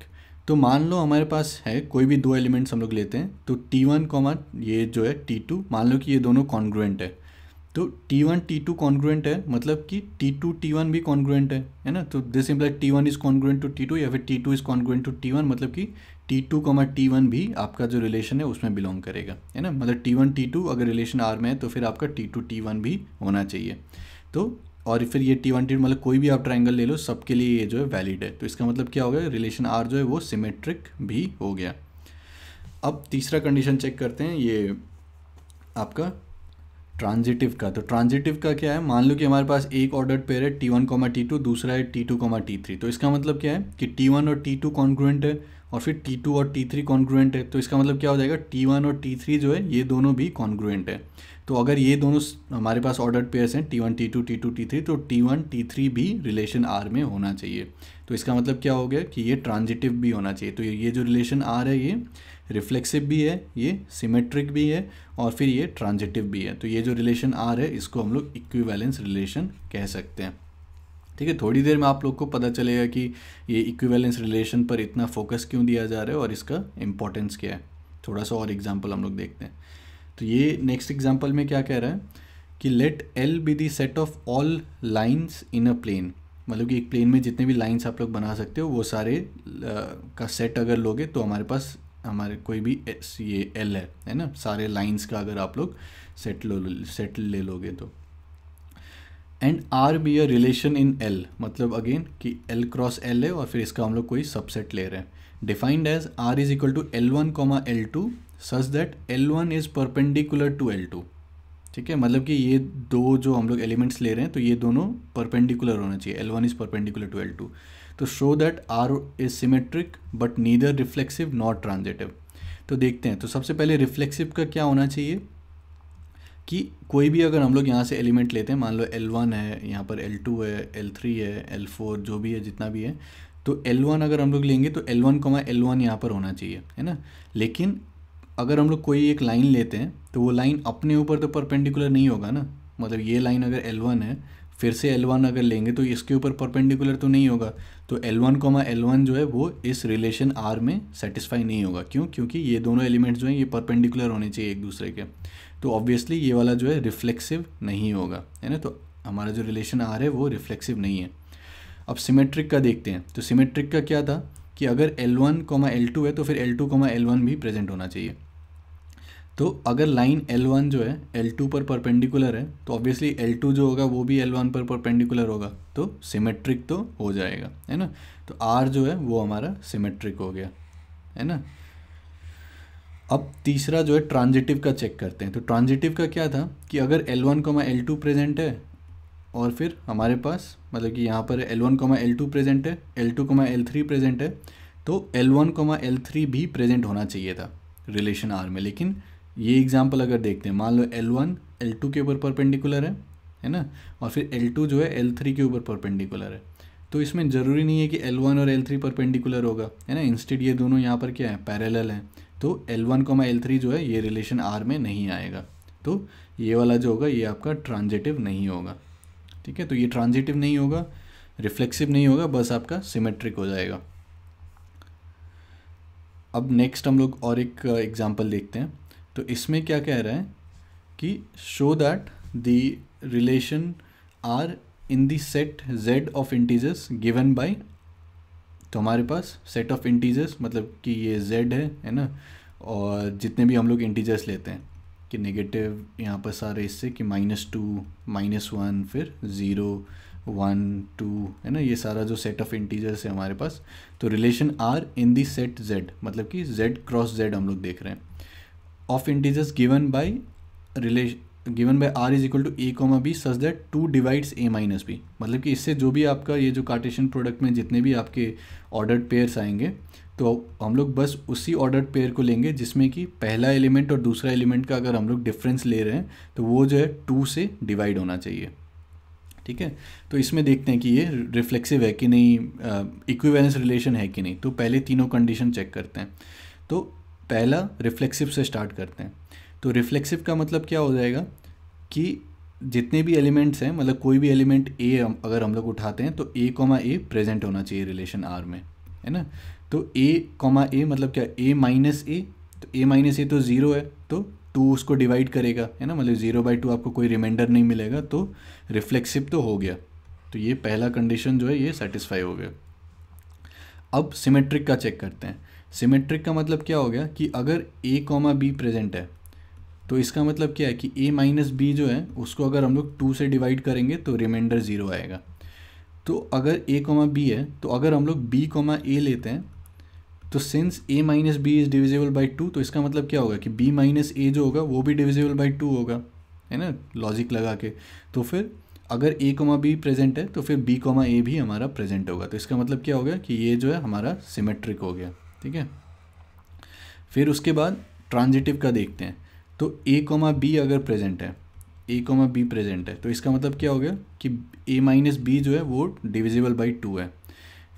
तो मान लो हमारे पास है कोई भी दो एलिमेंट्स हम लोग लेते हैं तो टी वन कॉमा ये जो है टी टू मान लो कि ये दोनों कॉन्ग्रुएंट है तो T one T two congruent है मतलब कि टी टू टी वन भी कॉन्ग्रुएंट है है ना तो this implies T one is congruent to T two या फिर T two is congruent to T one मतलब कि T two comma T one भी आपका जो रिलेशन है उसमें बिलोंग करेगा है ना मतलब टी वन टी टू अगर रिलेशन आर में है तो फिर आपका टी टू टी वन भी होना चाहिए तो और फिर ये टी वन टी मतलब कोई भी आप ट्राइंगल ले लो सबके लिए ये जो है वैलिड है तो इसका मतलब क्या हो गया रिलेशन आर जो है वो सिमेट्रिक भी हो गया अब तीसरा कंडीशन चेक करते हैं ये आपका ट्रांजिटिव का तो ट्रांजिटिव का क्या है मान लो कि हमारे पास एक ऑर्डर पेयर है T one comma T two दूसरा है T two comma T three तो इसका मतलब क्या है कि टी वन और टी टू कॉन्ग्रुएंट है और फिर टी टू और टी थ्री कॉन्ग्रुएंट है तो इसका मतलब क्या हो जाएगा टी वन और टी थ्री जो है ये दोनों भी कॉन्ग्रुएंट है तो अगर ये दोनों हमारे पास ऑर्डर पेयर्स हैं T one T two T two T three तो टी वन टी थ्री भी रिलेशन आर में होना चाहिए तो इसका मतलब क्या हो गया कि ये ट्रांजिटिव भी होना चाहिए तो ये जो रिलेशन आर है ये रिफ्लेक्सिव भी है ये सिमेट्रिक भी है और फिर ये ट्रांजिटिव भी है तो ये जो रिलेशन आर है इसको हम लोग इक्विवेलेंस रिलेशन कह सकते हैं ठीक है थोड़ी देर में आप लोग को पता चलेगा कि ये इक्विवेलेंस रिलेशन पर इतना फोकस क्यों दिया जा रहा है और इसका इम्पोर्टेंस क्या है थोड़ा सा और एग्जाम्पल हम लोग देखते हैं तो ये नेक्स्ट एग्जाम्पल में क्या कह रहा है कि let L be the set of all lines in a plane मतलब कि एक प्लेन में जितने भी लाइन्स आप लोग बना सकते हो वो सारे का सेट अगर लोगे तो हमारे पास हमारे कोई भी ये एल है है ना सारे लाइंस का अगर आप लोग सेट लो सेट ले लोगे तो and R be a relation in L मतलब अगेन कि एल क्रॉस एल है और फिर इसका हम लोग कोई सबसेट ले रहे हैं defined as R is equal to L one comma L two such that L one is perpendicular to L two ठीक है मतलब कि ये दो जो हम लोग एलिमेंट्स ले रहे हैं तो ये दोनों परपेंडिकुलर होना चाहिए L one is perpendicular to L two तो show that R is symmetric but neither reflexive not transitive तो देखते हैं तो सबसे पहले रिफ्लेक्सिव का क्या होना चाहिए कि कोई भी अगर हम लोग यहाँ से एलिमेंट लेते हैं मान लो L1 है यहाँ पर L2 है L3 है L4 जो भी है जितना भी है तो L1 अगर हम लोग लेंगे तो L1 कमा वन यहाँ पर होना चाहिए है ना लेकिन अगर हम लोग कोई एक लाइन लेते हैं तो वो लाइन अपने ऊपर तो परपेंडिकुलर नहीं होगा ना मतलब ये लाइन अगर L1 है फिर से एल वन अगर लेंगे तो इसके ऊपर परपेंडिकुलर तो नहीं होगा तो L one comma L one जो है वो इस रिलेशन आर में सेटिस्फाई नहीं होगा क्यों क्योंकि ये दोनों एलिमेंट्स जो हैं ये परपेंडिकुलर होने चाहिए एक दूसरे के तो ऑब्वियसली ये वाला जो है रिफ्लेक्सिव नहीं होगा है ना तो हमारा जो रिलेशन आर है वो रिफ्लेक्सिव नहीं है अब सिमेट्रिक का देखते हैं तो सिमेट्रिक का क्या था कि अगर L one comma L two है तो फिर L two comma L one भी प्रेजेंट होना चाहिए तो अगर लाइन एल वन जो है एल टू पर परपेंडिकुलर है तो ऑब्वियसली एल टू जो होगा वो भी एल वन पर परपेंडिकुलर होगा तो सिमेट्रिक तो हो जाएगा है ना तो आर जो है वो हमारा सिमेट्रिक हो गया है ना अब तीसरा जो है ट्रांजिटिव का चेक करते हैं तो ट्रांजिटिव का क्या था कि अगर L one comma L two present है और फिर हमारे पास मतलब कि यहाँ पर L one comma L two present है L two comma L three present है तो L one comma L three भी प्रेजेंट होना चाहिए था रिलेशन आर में लेकिन ये एग्जाम्पल अगर देखते हैं मान लो एल वन एल टू के ऊपर परपेंडिकुलर है है ना और फिर एल टू जो है एल थ्री के ऊपर परपेंडिकुलर है तो इसमें ज़रूरी नहीं है कि एल वन और एल थ्री परपेंडिकुलर होगा है ना इंस्टेड ये दोनों यहाँ पर क्या है पैरेलल हैं तो L one comma L three जो है ये रिलेशन आर में नहीं आएगा तो ये वाला जो होगा ये आपका ट्रांजिटिव नहीं होगा ठीक है तो ये ट्रांजिटिव नहीं होगा रिफ्लेक्सिव नहीं होगा बस आपका सिमेट्रिक हो जाएगा अब नेक्स्ट हम लोग और एक एग्जाम्पल uh, देखते हैं तो इसमें क्या कह रहा है कि show that the relation R in the set Z of integers given by तो हमारे पास सेट ऑफ इंटीजर्स मतलब कि ये जेड है है ना और जितने भी हम लोग इंटीजर्स लेते हैं कि नेगेटिव यहाँ पर सारे इससे कि माइनस टू माइनस वन फिर ज़ीरो वन टू है ना ये सारा जो सेट ऑफ इंटीजर्स है हमारे पास तो relation R in the set Z मतलब कि जेड क्रॉस जेड हम लोग देख रहे हैं of integers given by relation given by R is equal to A comma B such that two divides a minus b मतलब कि इससे जो भी आपका ये जो कार्टेशियन प्रोडक्ट में जितने भी आपके ऑर्डर्ड पेयर्स आएंगे तो हम लोग बस उसी ऑर्डर्ड पेयर को लेंगे जिसमें कि पहला एलिमेंट और दूसरा एलिमेंट का अगर हम लोग डिफरेंस ले रहे हैं तो वो जो है टू से डिवाइड होना चाहिए ठीक है तो इसमें देखते हैं कि ये रिफ्लेक्सिव है कि नहीं इक्विवेलेंस रिलेशन है कि नहीं तो पहले तीनों कंडीशन चेक करते हैं तो पहला रिफ्लेक्सिव से स्टार्ट करते हैं तो रिफ्लेक्सिव का मतलब क्या हो जाएगा कि जितने भी एलिमेंट्स हैं मतलब कोई भी एलिमेंट ए अगर हम लोग उठाते हैं तो ए कॉमा ए प्रेजेंट होना चाहिए रिलेशन आर में है ना तो ए कॉमा ए मतलब क्या ए माइनस ए तो ए माइनस ए तो ज़ीरो है तो टू उसको डिवाइड करेगा है ना मतलब ज़ीरो बाई टू आपको कोई रिमाइंडर नहीं मिलेगा तो रिफ्लेक्सिव तो हो गया तो ये पहला कंडीशन जो है ये सेटिस्फाई हो गया अब सिमेट्रिक का चेक करते हैं सिमेट्रिक का मतलब क्या हो गया कि अगर ए कॉमा बी प्रेजेंट है तो इसका मतलब क्या है कि ए माइनस बी जो है उसको अगर हम लोग टू से डिवाइड करेंगे तो रिमाइंडर ज़ीरो आएगा तो अगर ए कॉमा बी है तो अगर हम लोग बी कॉमा ए लेते हैं तो since A minus B is divisible by two तो इसका मतलब क्या होगा कि बी माइनस ए जो होगा वो भी डिविजिबल बाई टू होगा है ना लॉजिक लगा के तो फिर अगर ए कॉमा बी प्रेजेंट है तो फिर बी कॉमा ए भी हमारा प्रेजेंट होगा तो इसका मतलब क्या होगा कि ये जो है हमारा सिमेट्रिक हो गया ठीक है फिर उसके बाद ट्रांजिटिव का देखते हैं तो ए कोमा बी अगर प्रेजेंट है ए कोमा बी प्रेजेंट है तो इसका मतलब क्या हो गया कि ए माइनस बी जो है वो डिविजिबल बाई टू है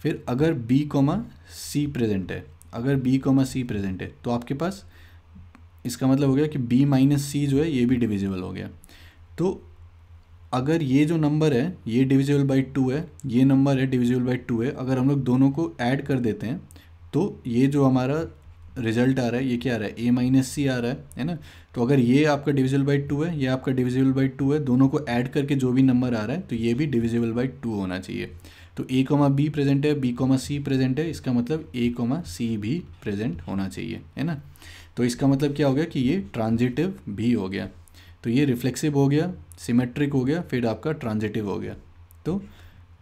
फिर अगर बी कोमा सी प्रेजेंट है अगर बी कोमा सी प्रेजेंट है तो आपके पास इसका मतलब हो गया कि बी माइनस सी जो है ये भी डिविजिबल हो गया तो अगर ये जो नंबर है ये डिविजिबल बाई टू है ये नंबर है डिविजिबल बाई टू है अगर हम लोग दोनों को ऐड कर देते हैं तो ये जो हमारा रिजल्ट आ रहा है ये क्या आ रहा है ए माइनस सी आ रहा है है ना तो अगर ये आपका डिविजिबल बाई टू है ये आपका डिविजिबल बाई टू है दोनों को ऐड करके जो भी नंबर आ रहा है तो ये भी डिविजिबल बाई टू होना चाहिए तो ए कोमा बी प्रेजेंट है बी कोमा सी प्रेजेंट है इसका मतलब ए कोमा सी भी प्रेजेंट होना चाहिए है ना तो इसका मतलब क्या हो गया कि ये ट्रांजिटिव भी हो गया तो ये रिफ्लेक्सिव हो गया सिमेट्रिक हो गया फिर आपका ट्रांजिटिव हो गया तो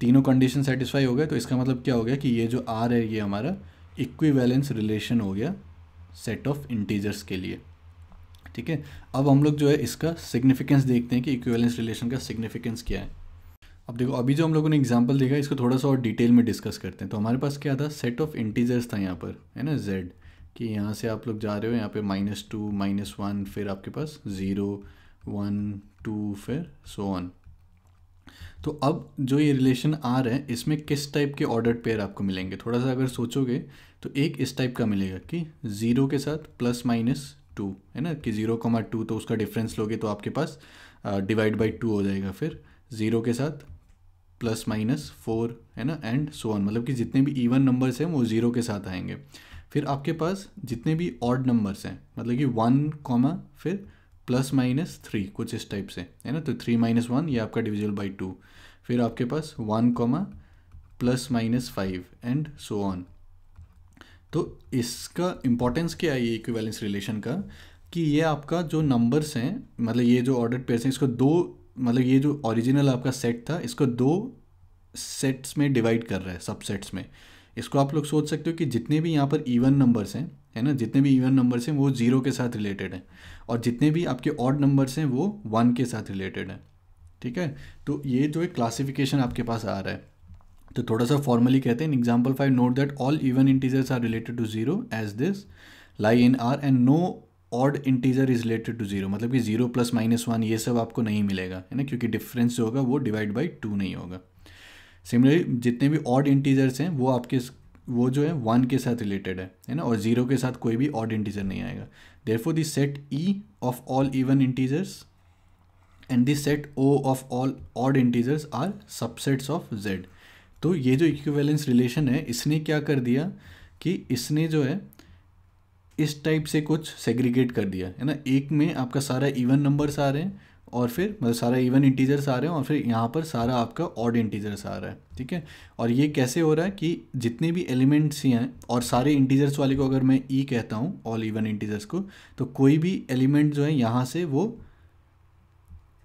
तीनों कंडीशन सेटिस्फाई हो गए तो इसका मतलब क्या हो गया कि ये जो आर है ये हमारा इक्विवेलेंस रिलेशन हो गया सेट ऑफ इंटीजर्स के लिए ठीक है अब हम लोग जो है इसका सिग्निफिकेंस देखते हैं कि इक्विवेलेंस रिलेशन का सिग्निफिकेंस क्या है अब देखो अभी जो हम लोगों ने एग्जांपल देखा इसको थोड़ा सा और डिटेल में डिस्कस करते हैं तो हमारे पास क्या था सेट ऑफ इंटीजर्स था यहाँ पर है ना जेड कि यहाँ से आप लोग जा रहे हो यहाँ पे माइनस टू माइनस वन फिर आपके पास ज़ीरो वन टू फिर सो ऑन तो अब जो ये रिलेशन आ रहे है इसमें किस टाइप के ऑर्डर्ड पेयर आपको मिलेंगे थोड़ा सा अगर सोचोगे तो एक इस टाइप का मिलेगा कि ज़ीरो के साथ प्लस माइनस टू है ना कि ज़ीरो कॉमा टू तो उसका डिफरेंस लोगे तो आपके पास डिवाइड बाई टू हो जाएगा फिर ज़ीरो के साथ प्लस माइनस फोर है ना एंड सो ऑन मतलब कि जितने भी इवन नंबर्स हैं वो ज़ीरो के साथ आएंगे फिर आपके पास जितने भी ऑड नंबर्स हैं मतलब कि वन कॉमा फिर प्लस माइनस थ्री कुछ इस टाइप से है ना तो थ्री माइनस वन ये आपका डिविजल बाई टू फिर आपके पास one comma plus minus five and so on तो इसका इम्पोर्टेंस क्या है ये इक्वेलेंस रिलेशन का कि ये आपका जो नंबर्स हैं मतलब ये जो ऑर्डर पेयर्स हैं इसको दो मतलब ये जो ओरिजिनल आपका सेट था इसको दो सेट्स में डिवाइड कर रहा है सबसेट्स में इसको आप लोग सोच सकते हो कि जितने भी यहाँ पर इवन नंबर्स हैं है ना जितने भी इवन नंबर्स हैं वो ज़ीरो के साथ रिलेटेड हैं और जितने भी आपके ऑड नंबर्स हैं वो वन के साथ रिलेटेड हैं ठीक है तो ये जो एक क्लासिफिकेशन आपके पास आ रहा है तो थोड़ा सा फॉर्मली कहते हैं example five note that all even integers are related to zero as this lie in R and no odd integer is related to zero मतलब कि जीरो प्लस माइनस वन ये सब आपको नहीं मिलेगा है ना क्योंकि डिफरेंस जो होगा वो डिवाइड बाई टू नहीं होगा सिमिलरली जितने भी ऑड इंटीजर्स हैं वो आपके वो जो है वन के साथ रिलेटेड है है ना और जीरो के साथ कोई भी ऑड इंटीजर नहीं आएगा therefore this set E of all even integers and this set O of all odd integers are subsets of Z तो ये जो इक्विवेलेंस रिलेशन है इसने क्या कर दिया कि इसने जो है इस टाइप से कुछ सेग्रीगेट कर दिया है ना एक में आपका सारा इवन नंबर्स आ रहे हैं और फिर मतलब सारा इवन इंटीजर्स आ रहे हैं और फिर यहाँ पर सारा आपका ऑड इंटीजर्स आ रहा है ठीक है और ये कैसे हो रहा है कि जितने भी एलिमेंट्स ही हैं और सारे इंटीजर्स वाले को अगर मैं ई e कहता हूँ ऑल इवन इंटीजर्स को तो कोई भी एलिमेंट जो है यहाँ से वो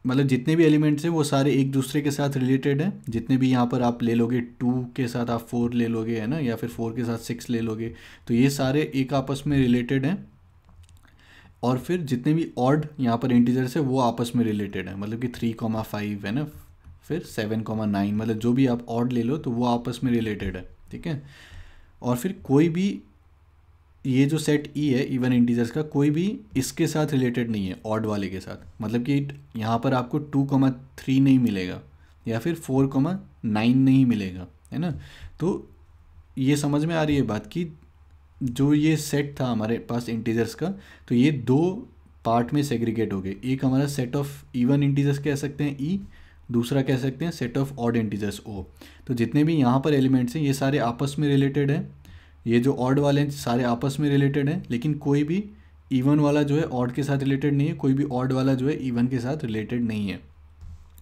मतलब जितने भी एलिमेंट्स हैं वो सारे एक दूसरे के साथ रिलेटेड हैं जितने भी यहाँ पर आप ले लोगे टू के साथ आप फोर ले लोगे है ना या फिर फोर के साथ सिक्स ले लोगे तो ये सारे एक आपस में रिलेटेड हैं और फिर जितने भी ऑड यहाँ पर इंटीजर्स है वो आपस में रिलेटेड है मतलब कि थ्री कॉमा फाइव है ना फिर सेवन कॉमा नाइन मतलब जो भी आप ऑड ले लो तो वो आपस में रिलेटेड है ठीक है और फिर कोई भी ये जो सेट ई e है इवन इंटीजर्स का कोई भी इसके साथ रिलेटेड नहीं है ऑड वाले के साथ मतलब कि यहाँ पर आपको टू कॉमा थ्री नहीं मिलेगा या फिर फोर कॉमा नाइन नहीं मिलेगा है ना तो ये समझ में आ रही है बात कि जो ये सेट था हमारे पास इंटीजर्स का तो ये दो पार्ट में सेग्रीगेट हो गए एक हमारा सेट ऑफ इवन इंटीजर्स कह सकते हैं ई e, दूसरा कह सकते हैं set of odd integers O तो जितने भी यहाँ पर एलिमेंट्स हैं ये सारे आपस में रिलेटेड हैं ये जो ऑड वाले हैं सारे आपस में रिलेटेड हैं लेकिन कोई भी इवन वाला जो है ऑड के साथ रिलेटेड नहीं है कोई भी ऑड वाला जो है इवन के साथ रिलेटेड नहीं है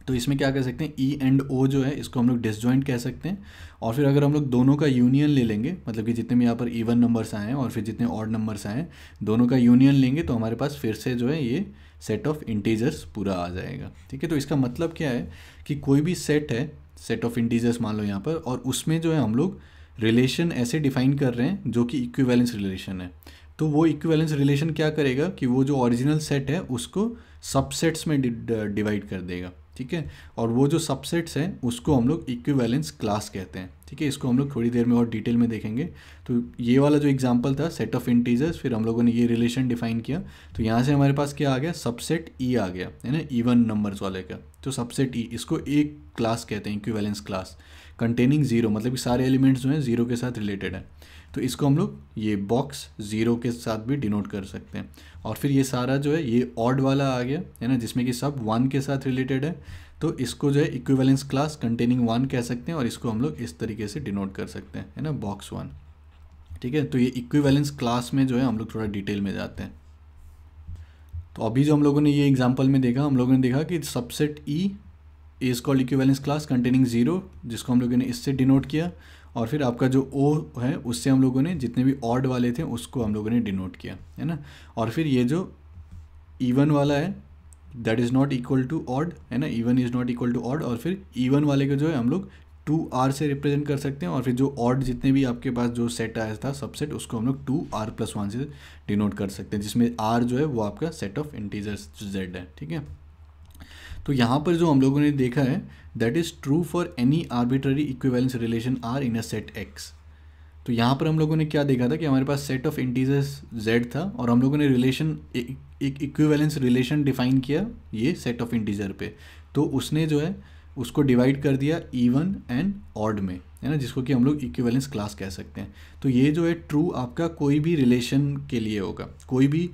तो इसमें क्या कह सकते हैं ई एंड ओ जो है इसको हम लोग डिसजॉइंट कह सकते हैं और फिर अगर हम लोग दोनों का यूनियन ले लेंगे मतलब कि जितने भी यहाँ पर इवन नंबर्स आए हैं और फिर जितने ऑड नंबर्स आए हैं दोनों का यूनियन लेंगे तो हमारे पास फिर से जो है ये सेट ऑफ इंटीजर्स पूरा आ जाएगा ठीक है तो इसका मतलब क्या है कि कोई भी सेट है सेट ऑफ इंटीजर्स मान लो यहाँ पर और उसमें जो है हम लोग रिलेशन ऐसे डिफाइन कर रहे हैं जो कि इक्विवेलेंस रिलेशन है तो वो इक्विवेलेंस रिलेशन क्या करेगा कि वो जो ओरिजिनल सेट है उसको सबसेट्स में डिवाइड कर देगा ठीक है और वो जो सबसेट्स हैं उसको हम लोग इक्विवेलेंस क्लास कहते हैं ठीक है इसको हम लोग थोड़ी देर में और डिटेल में देखेंगे तो ये वाला जो एग्जाम्पल था सेट ऑफ इंटीजर्स फिर हम लोगों ने ये रिलेशन डिफाइन किया तो यहाँ से हमारे पास क्या आ गया सबसेट ई e आ गया है ना इवन नंबर्स वाले का तो सबसेट ई e, इसको एक क्लास कहते हैं इक्विवेलेंस क्लास कंटेनिंग जीरो मतलब कि सारे एलिमेंट्स जो हैं जीरो के साथ रिलेटेड हैं तो इसको हम लोग ये बॉक्स जीरो के साथ भी डिनोट कर सकते हैं और फिर ये सारा जो है ये ऑड वाला आ गया है ना जिसमें कि सब वन के साथ रिलेटेड है तो इसको जो है इक्विवेलेंस क्लास कंटेनिंग वन कह सकते हैं और इसको हम लोग इस तरीके से डिनोट कर सकते हैं है ना बॉक्स वन ठीक है तो ये इक्विवेलेंस क्लास में जो है हम लोग थोड़ा डिटेल में जाते हैं तो अभी जो हम लोगों ने ये एग्जाम्पल में देखा हम लोगों ने देखा कि subset E is called equivalence class containing zero जिसको हम लोगों ने इससे डिनोट किया और फिर आपका जो ओ है उससे हम लोगों ने जितने भी ऑड वाले थे उसको हम लोगों ने डिनोट किया है ना और फिर ये जो ईवन वाला है that is not equal to odd है ना even is not equal to odd और फिर ईवन वाले को जो है हम लोग टू आर से रिप्रेजेंट कर सकते हैं और फिर जो ऑड जितने भी आपके पास जो सेट आया था सबसेट उसको हम लोग टू आर प्लस वन से डिनोट कर सकते हैं जिसमें आर जो है वो आपका सेट ऑफ इंटीजर्स जेड है ठीक है तो यहाँ पर जो हम लोगों ने देखा है that is true for any arbitrary equivalence relation R in a set X तो यहाँ पर हम लोगों ने क्या देखा था कि हमारे पास सेट ऑफ इंटीजर्स जेड था और हम लोगों ने रिलेशन एक इक्विवेलेंस रिलेशन डिफाइन किया ये सेट ऑफ इंटीजर पे तो उसने जो है उसको डिवाइड कर दिया इवन एंड ऑड में है ना जिसको कि हम लोग इक्विवेलेंस क्लास कह सकते हैं तो ये जो है ट्रू आपका कोई भी रिलेशन के लिए होगा कोई भी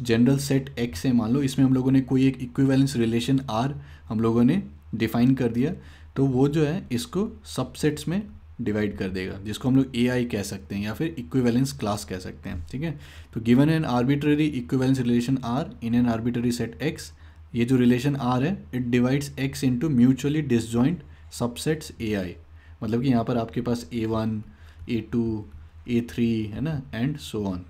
जनरल सेट एक्स है मान लो इसमें हम लोगों ने कोई एक इक्विवेलेंस रिलेशन आर हम लोगों ने डिफाइन कर दिया तो वो जो है इसको सबसेट्स में डिवाइड कर देगा जिसको हम लोग ए आई कह सकते हैं या फिर इक्विवेलेंस क्लास कह सकते हैं ठीक है तो given an arbitrary equivalence relation R in an arbitrary set X ये जो रिलेशन आर है it divides X into mutually disjoint subsets a i मतलब कि यहाँ पर आपके पास a one A two A three है ना एंड सो ऑन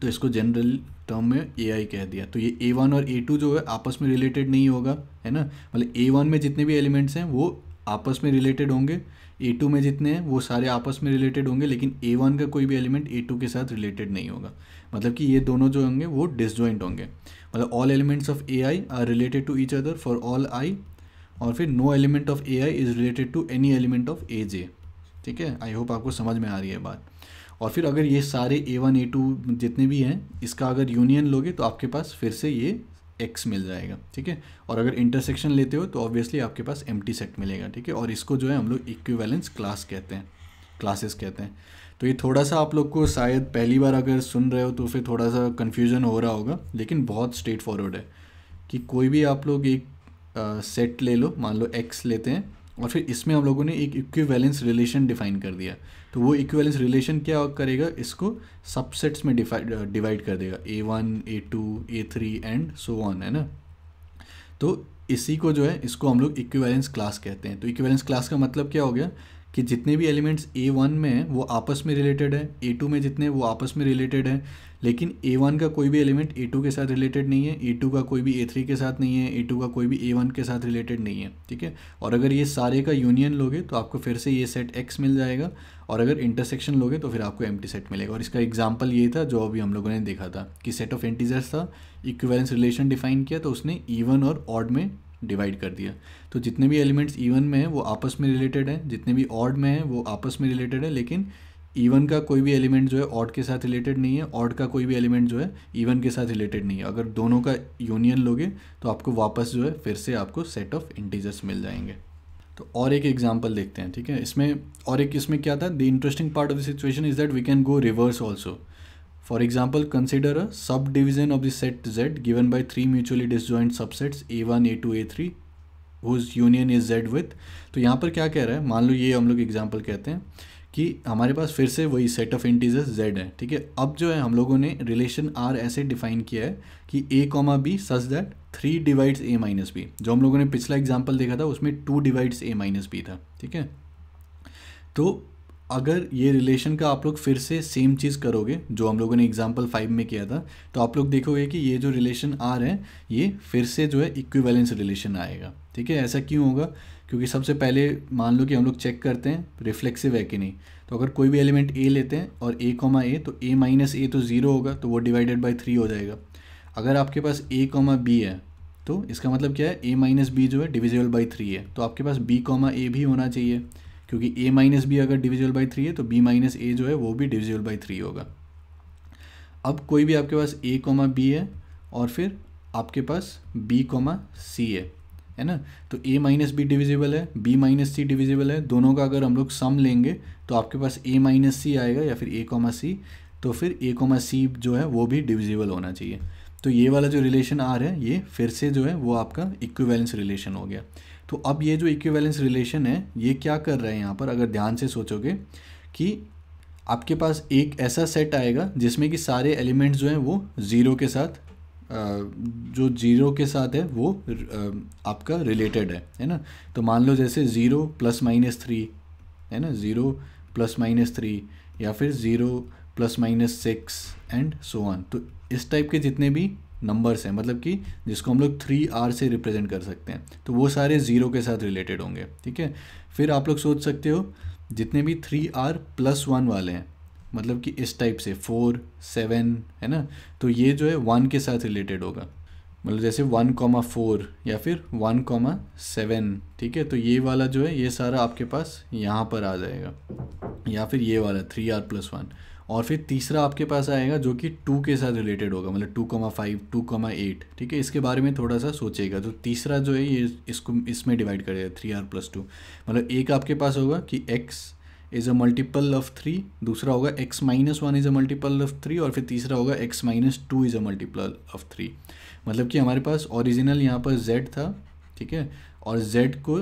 तो इसको जनरल टर्म में ए आई कह दिया तो ये ए वन और ए टू जो है आपस में रिलेटेड नहीं होगा है ना मतलब ए वन में जितने भी एलिमेंट्स हैं वो आपस में रिलेटेड होंगे ए टू में जितने हैं वो सारे आपस में रिलेटेड होंगे लेकिन ए वन का कोई भी एलिमेंट ए टू के साथ रिलेटेड नहीं होगा मतलब कि ये दोनों जो होंगे वो डिसजॉइंट होंगे मतलब all elements of a i are related to each other for all i और फिर no element of a i is related to any element of a j ठीक है आई होप आपको समझ में आ रही है बात और फिर अगर ये सारे ए वन ए टू जितने भी हैं इसका अगर यूनियन लोगे तो आपके पास फिर से ये एक्स मिल जाएगा ठीक है और अगर इंटरसेक्शन लेते हो तो ऑब्वियसली आपके पास एम सेट मिलेगा ठीक है और इसको जो है हम लोग इक्वेलेंस क्लास कहते हैं क्लासेस कहते हैं तो ये थोड़ा सा आप लोग को शायद पहली बार अगर सुन रहे हो तो फिर थोड़ा सा कन्फ्यूजन हो रहा होगा लेकिन बहुत स्ट्रेट फॉरवर्ड है कि कोई भी आप लोग एक सेट ले लो मान लो एक्स लेते हैं और फिर इसमें हम लोगों ने एक इक्वी रिलेशन डिफाइन कर दिया तो वो इक्वेलेंस रिलेशन क्या करेगा इसको सबसेट्स में डिवाइड uh, कर देगा a one A two A three and so on है ना तो इसी को जो है इसको हम लोग इक्वेलेंस क्लास कहते हैं तो इक्वेलेंस क्लास का मतलब क्या हो गया कि जितने भी एलिमेंट्स ए वन में हैं वो आपस में रिलेटेड है ए टू में जितने वो आपस में रिलेटेड हैं लेकिन ए वन का कोई भी एलिमेंट ए टू के साथ रिलेटेड नहीं है ए टू का कोई भी ए थ्री के साथ नहीं है ए टू का कोई भी ए वन के साथ रिलेटेड नहीं है ठीक है और अगर ये सारे का यूनियन लोगे तो आपको फिर से ये सेट एक्स मिल जाएगा और अगर इंटरसेक्शन लोगे तो फिर आपको एम सेट मिलेगा और इसका एग्जाम्पल ये था जो अभी हम लोगों ने देखा था कि सेट ऑफ एंटीजर्स था इक्वेलेंस रिलेशन डिफाइन किया तो उसने ईवन e और ऑड में डिवाइड कर दिया तो जितने भी एलिमेंट्स ईवन e में है वो आपस में रिलेटेड हैं जितने भी ऑड में है वो आपस में रिलेटेड है लेकिन इवन का कोई भी एलिमेंट जो है ऑड के साथ रिलेटेड नहीं है ऑड का कोई भी एलिमेंट जो है इवन के साथ रिलेटेड नहीं है अगर दोनों का यूनियन लोगे तो आपको वापस जो है फिर से आपको सेट ऑफ इंटीजर्स मिल जाएंगे तो और एक एग्जाम्पल देखते हैं ठीक है इसमें और एक इसमें क्या था the interesting part of the situation is that we can go reverse also for example consider a subdivision of the set Z given by three mutually disjoint subsets a one A two A three whose union is Z with तो यहाँ पर क्या कह रहा है मान लो ये हम लोग एग्जाम्पल कहते हैं कि हमारे पास फिर से वही सेट ऑफ इंटीजर्स z है ठीक है अब जो है हम लोगों ने रिलेशन r ऐसे डिफाइन किया है कि a comma B such that three divides a minus b जो हम लोगों ने पिछला एग्जाम्पल देखा था उसमें two divides a minus b था ठीक है तो अगर ये रिलेशन का आप लोग फिर से सेम चीज़ करोगे जो हम लोगों ने एग्जाम्पल फाइव में किया था तो आप लोग देखोगे कि ये जो रिलेशन आर है ये फिर से जो है इक्वी रिलेशन आएगा ठीक है ऐसा क्यों होगा क्योंकि सबसे पहले मान लो कि हम लोग चेक करते हैं रिफ्लेक्सिव है कि नहीं तो अगर कोई भी एलिमेंट ए लेते हैं और ए कॉमा ए तो ए माइनस ए तो ज़ीरो होगा तो वो डिवाइडेड बाई थ्री हो जाएगा अगर आपके पास ए कॉमा बी है तो इसका मतलब क्या है ए माइनस बी जो है डिविजिबल बाई थ्री है तो आपके पास बी कॉमा ए भी होना चाहिए क्योंकि ए माइनस बी अगर डिविजिबल बाई थ्री है तो बी माइनस ए जो है वो भी डिविजिबल बाई थ्री होगा अब कोई भी आपके पास ए कॉमा बी है और फिर आपके पास बी कॉमा सी है है ना तो ए माइनस बी डिविजिबल है बी माइनस सी डिविजिबल है दोनों का अगर हम लोग सम लेंगे तो आपके पास ए माइनस सी आएगा या फिर ए कॉमा सी तो फिर ए कॉमा सी जो है वो भी डिविजिबल होना चाहिए तो ये वाला जो रिलेशन आ रहा है ये फिर से जो है वो आपका इक्वैलेंस रिलेशन हो गया तो अब ये जो इक्वैलेंस रिलेशन है ये क्या कर रहा है यहाँ पर अगर ध्यान से सोचोगे कि आपके पास एक ऐसा सेट आएगा जिसमें कि सारे एलिमेंट्स जो हैं वो ज़ीरो के साथ जो जीरो के साथ है वो आपका रिलेटेड है है ना तो मान लो जैसे ज़ीरो प्लस माइनस थ्री है ना ज़ीरो प्लस माइनस थ्री या फिर zero plus minus six and so on तो इस टाइप के जितने भी नंबर्स हैं मतलब कि जिसको हम लोग थ्री आर से रिप्रेजेंट कर सकते हैं तो वो सारे ज़ीरो के साथ रिलेटेड होंगे ठीक है फिर आप लोग सोच सकते हो जितने भी थ्री आर प्लस वन वाले हैं मतलब कि इस टाइप से फोर सेवन है ना तो ये जो है वन के साथ रिलेटेड होगा मतलब जैसे वन कॉमा फोर या फिर वन कॉमा सेवन ठीक है तो ये वाला जो है ये सारा आपके पास यहाँ पर आ जाएगा या फिर ये वाला थ्री आर प्लस वन और फिर तीसरा आपके पास आएगा जो कि टू के साथ रिलेटेड होगा मतलब two comma five two comma eight ठीक है इसके बारे में थोड़ा सा सोचेगा तो तीसरा जो है ये इसको इसमें डिवाइड करेगा थ्री आर प्लस टू मतलब एक आपके पास होगा कि x is a multiple of three दूसरा होगा x minus one is a multiple of three और फिर तीसरा होगा x minus two is a multiple of three मतलब कि हमारे पास ओरिजिनल यहाँ पर जेड था ठीक है और जेड को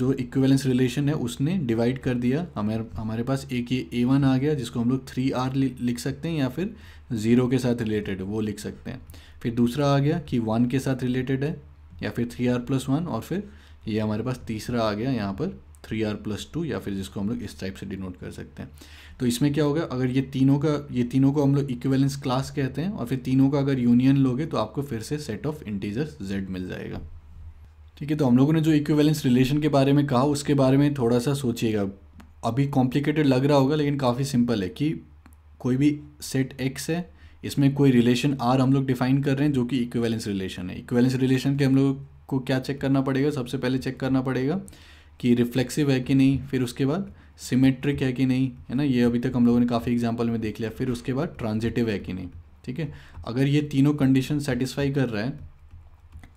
जो इक्वेलेंस रिलेशन है उसने डिवाइड कर दिया हमारे हमारे पास एक ये ए वन आ गया जिसको हम लोग थ्री आर लिख सकते हैं या फिर ज़ीरो के साथ रिलेटेड वो लिख सकते हैं फिर दूसरा आ गया कि वन के साथ रिलेटेड है या फिर थ्री आर प्लस वन और फिर ये हमारे पास तीसरा आ गया यहाँ पर थ्री आर प्लस टू या फिर जिसको हम लोग इस टाइप से डिनोट कर सकते हैं तो इसमें क्या होगा अगर ये तीनों का ये तीनों को हम लोग इक्वेलेंस क्लास कहते हैं और फिर तीनों का अगर यूनियन लोगे तो आपको फिर से सेट ऑफ इंटीजर्स जेड मिल जाएगा ठीक है तो हम लोगों ने जो इक्वेलेंस रिलेशन के बारे में कहा उसके बारे में थोड़ा सा सोचिएगा अभी कॉम्प्लिकेटेड लग रहा होगा लेकिन काफ़ी सिंपल है कि कोई भी सेट एक्स है इसमें कोई रिलेशन आर हम लोग डिफाइन कर रहे हैं जो कि इक्वेलेंस रिलेशन है इक्वेलेंस रिलेशन के हम लोग को क्या चेक करना पड़ेगा सबसे पहले चेक करना पड़ेगा कि रिफ्लेक्सिव है कि नहीं फिर उसके बाद सिमेट्रिक है कि नहीं है ना ये अभी तक हम लोगों ने काफ़ी एग्जाम्पल में देख लिया फिर उसके बाद ट्रांजिटिव है कि नहीं ठीक है अगर ये तीनों कंडीशन सेटिस्फाई कर रहा है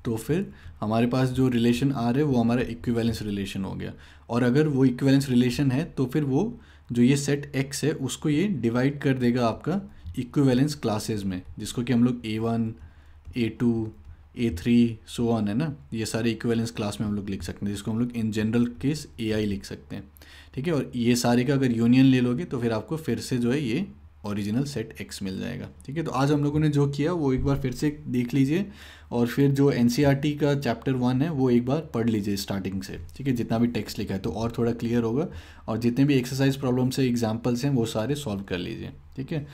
तो फिर हमारे पास जो रिलेशन आ रहा है वो हमारा इक्विवेलेंस रिलेशन हो गया और अगर वो इक्विवेलेंस रिलेशन है तो फिर वो जो ये सेट एक्स है उसको ये डिवाइड कर देगा आपका इक्विवेलेंस क्लासेस में जिसको कि हम लोग A one A two A three so on है ना ये सारे इक्वेलेंस क्लास में हम लोग लिख सकते हैं जिसको हम लोग इन जनरल केस ए आई लिख सकते हैं ठीक है और ये सारे का अगर यूनियन ले लोगे तो फिर आपको फिर से जो है ये ओरिजिनल सेट एक्स मिल जाएगा ठीक है तो आज हम लोगों ने जो किया वो एक बार फिर से देख लीजिए और फिर जो एन e का चैप्टर वन है वो एक बार पढ़ लीजिए स्टार्टिंग से ठीक है जितना भी टेक्स्ट लिखा है तो और थोड़ा क्लियर होगा और जितने भी एक्सरसाइज प्रॉब्लम्स हैं एग्जाम्पल्स हैं वो सारे सॉल्व कर लीजिए ठीक है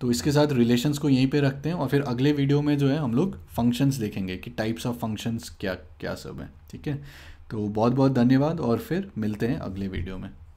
तो इसके साथ रिलेशंस को यहीं पे रखते हैं और फिर अगले वीडियो में जो है हम लोग फंक्शंस देखेंगे कि टाइप्स ऑफ फंक्शंस क्या क्या सब हैं ठीक है तो बहुत बहुत धन्यवाद और फिर मिलते हैं अगले वीडियो में